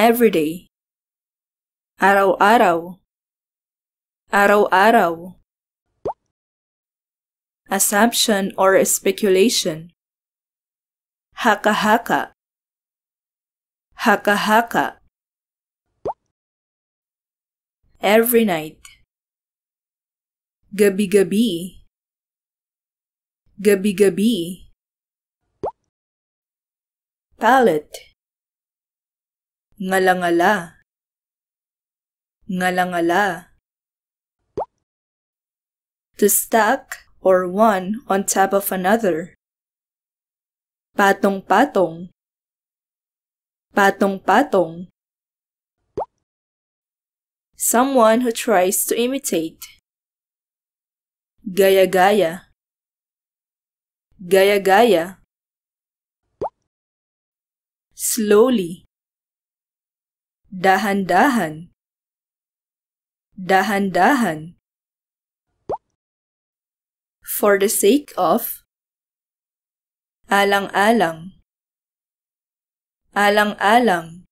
everyday Arrow, arrow. Arrow, arrow. Assumption or speculation. Haka-haka. Haka-haka. Every night. Gabi-gabi. Gabi-gabi. Palette ngalangala ngalangala to stack or one on top of another patong-patong patong-patong someone who tries to imitate gaya-gaya gaya-gaya slowly dahan-dahan dahan-dahan for the sake of alang-alang alang-alang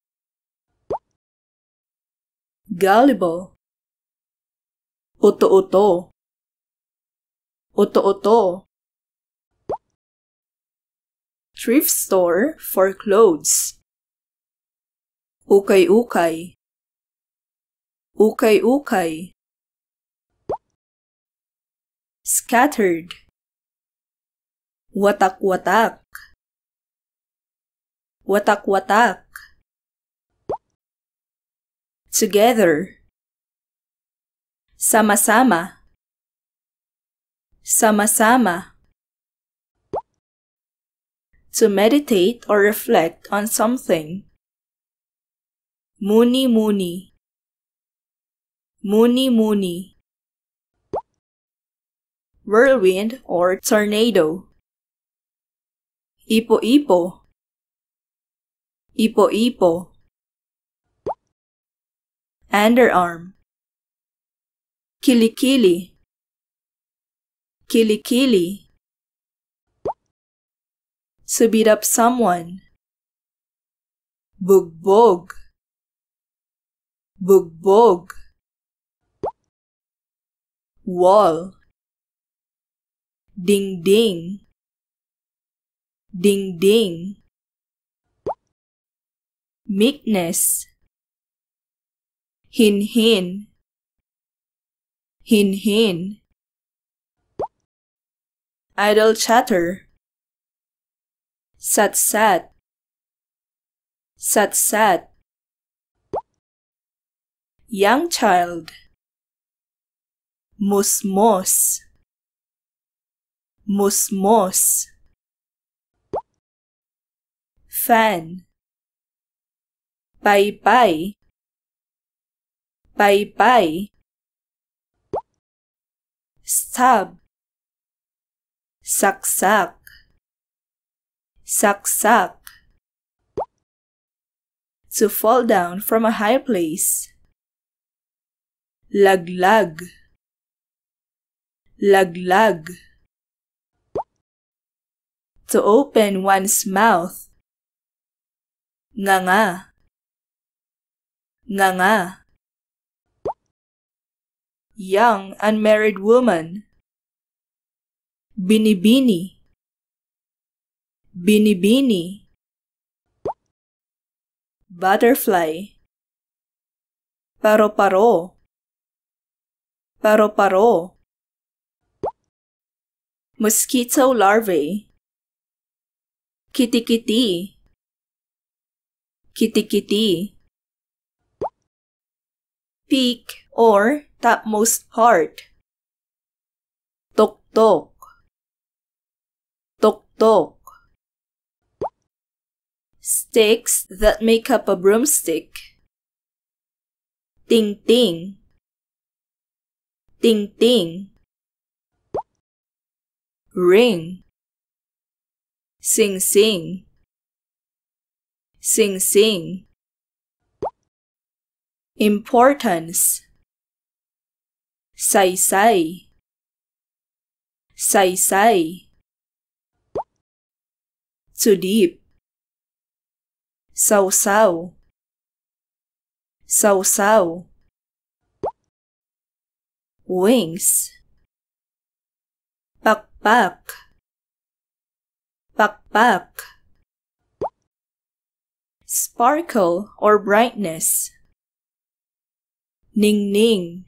gullible uto-uto uto-uto thrift store for clothes ukay-ukay ukay-ukay scattered watak-watak watak-watak together sama-sama sama-sama to meditate or reflect on something Moni Moni Moni Moni Whirlwind or tornado Ipo Ipo Ipo Ipo Underarm Kilikili Kilikili To beat up someone bug bug. wall ding ding ding ding meekness hin hin hin hin idle chatter sat sat sat sat young child. Musmos. Musmos. Fan. Bye bye. Bye bye. Stab. Saksak. Saksak. To fall down from a high place. laglag laglag to open one's mouth nga nga nga nga young unmarried woman binibini binibini butterfly paro-paro Paro-paro. Mosquito larvae. Kitty-kitty Peak or topmost part. Tok-tok. Tok-tok. Sticks that make up a broomstick. Ting-ting ting ting ring sing sing sing sing importance say say say say too deep so so so so wings pakpak pakpak sparkle or brightness Ning, ning,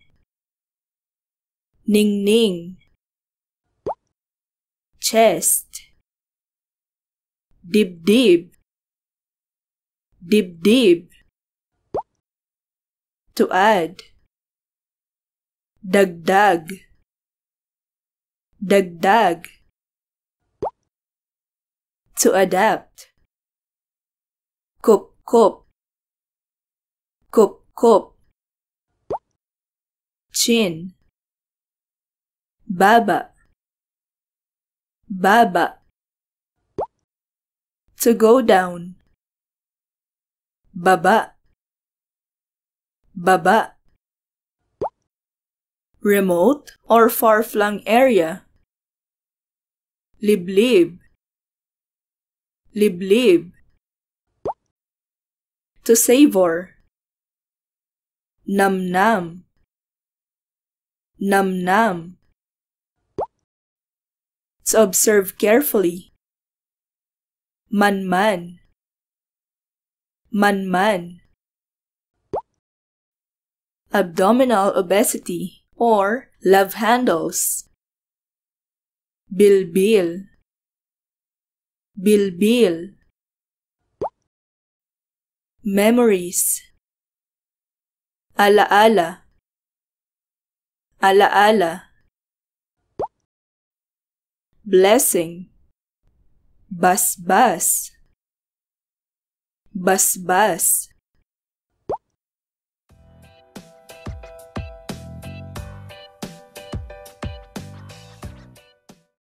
ning, ning. chest dibdib dibdib to add dagdag dagdag to adapt kop kop kop kop chin baba baba to go down baba baba remote or far-flung area. Liblib. Liblib. To savor. Nam-nam. Nam-nam. To observe carefully. Man-man. Man-man. Abdominal obesity or love handles. Bilbil Bilbil Memories Alaala Alaala Blessing Basbas Basbas